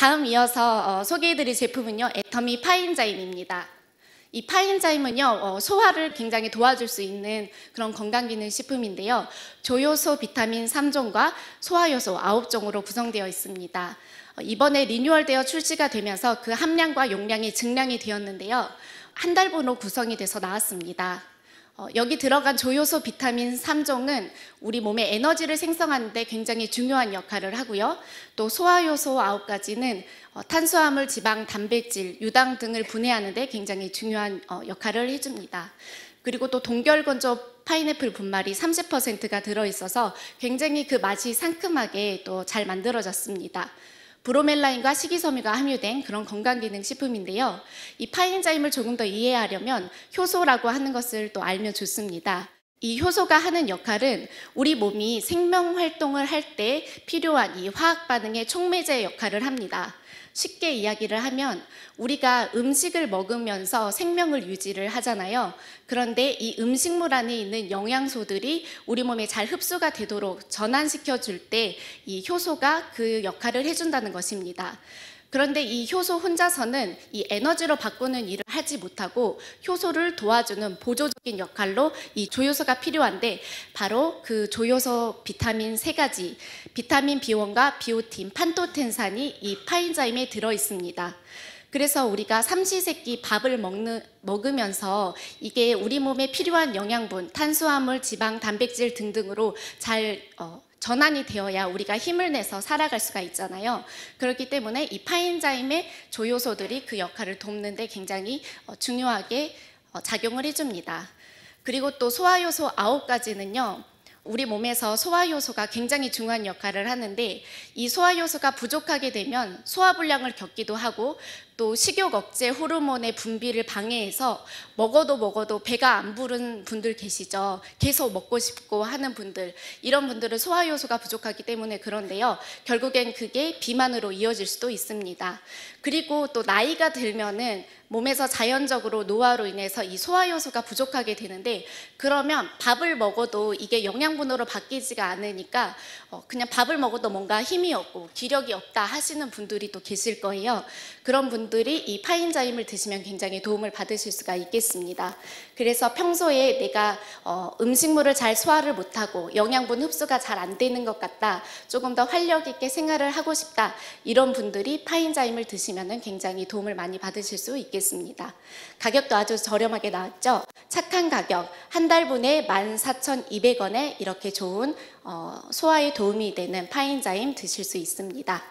다음 이어서 어, 소개해드릴 제품은요 애터미 파인자임입니다. 이 파인자임은요 어, 소화를 굉장히 도와줄 수 있는 그런 건강기능 식품인데요 조효소 비타민 3종과 소화효소 9종으로 구성되어 있습니다. 어, 이번에 리뉴얼되어 출시가 되면서 그 함량과 용량이 증량이 되었는데요 한 달분으로 구성이 돼서 나왔습니다. 어, 여기 들어간 조효소 비타민 3종은 우리 몸의 에너지를 생성하는데 굉장히 중요한 역할을 하고요. 또 소화효소 9가지는 어, 탄수화물, 지방, 단백질, 유당 등을 분해하는데 굉장히 중요한 어, 역할을 해줍니다. 그리고 또 동결건조 파인애플 분말이 30%가 들어있어서 굉장히 그 맛이 상큼하게 또 잘 만들어졌습니다. 브로멜라인과 식이섬유가 함유된 그런 건강기능식품인데요. 이 파인자임을 조금 더 이해하려면 효소라고 하는 것을 또 알면 좋습니다. 이 효소가 하는 역할은 우리 몸이 생명 활동을 할 때 필요한 이 화학 반응의 촉매제 역할을 합니다. 쉽게 이야기를 하면 우리가 음식을 먹으면서 생명을 유지를 하잖아요. 그런데 이 음식물 안에 있는 영양소들이 우리 몸에 잘 흡수가 되도록 전환시켜 줄 때 이 효소가 그 역할을 해준다는 것입니다. 그런데 이 효소 혼자서는 이 에너지로 바꾸는 일을 하지 못하고 효소를 도와주는 보조적인 역할로 이 조효소가 필요한데 바로 그 조효소 비타민 세 가지 비타민 B1과 비오틴, 판토텐산이 이 파인자임에 들어 있습니다. 그래서 우리가 삼시세끼 밥을 먹는, 먹으면서 이게 우리 몸에 필요한 영양분, 탄수화물, 지방, 단백질 등등으로 잘 어, 전환이 되어야 우리가 힘을 내서 살아갈 수가 있잖아요. 그렇기 때문에 이 파인자임의 조효소들이 그 역할을 돕는데 굉장히 어, 중요하게 어, 작용을 해줍니다. 그리고 또소화요소9 가지는요 우리 몸에서 소화효소가 굉장히 중요한 역할을 하는데 이 소화효소가 부족하게 되면 소화불량을 겪기도 하고 또 식욕 억제 호르몬의 분비를 방해해서 먹어도 먹어도 배가 안 부른 분들 계시죠. 계속 먹고 싶고 하는 분들 이런 분들은 소화효소가 부족하기 때문에 그런데요. 결국엔 그게 비만으로 이어질 수도 있습니다. 그리고 또 나이가 들면은 몸에서 자연적으로 노화로 인해서 이 소화효소가 부족하게 되는데 그러면 밥을 먹어도 이게 영양 영양분으로 바뀌지가 않으니까 어, 그냥 밥을 먹어도 뭔가 힘이 없고 기력이 없다 하시는 분들이 또 계실 거예요. 그런 분들이 이 파인자임을 드시면 굉장히 도움을 받으실 수가 있겠습니다. 그래서 평소에 내가 어, 음식물을 잘 소화를 못하고 영양분 흡수가 잘 안 되는 것 같다. 조금 더 활력 있게 생활을 하고 싶다. 이런 분들이 파인자임을 드시면 굉장히 도움을 많이 받으실 수 있겠습니다. 가격도 아주 저렴하게 나왔죠. 착한 가격 한 달분에 14,200원에 이렇게 좋은 어, 소화에 도움이 되는 파인자임 드실 수 있습니다.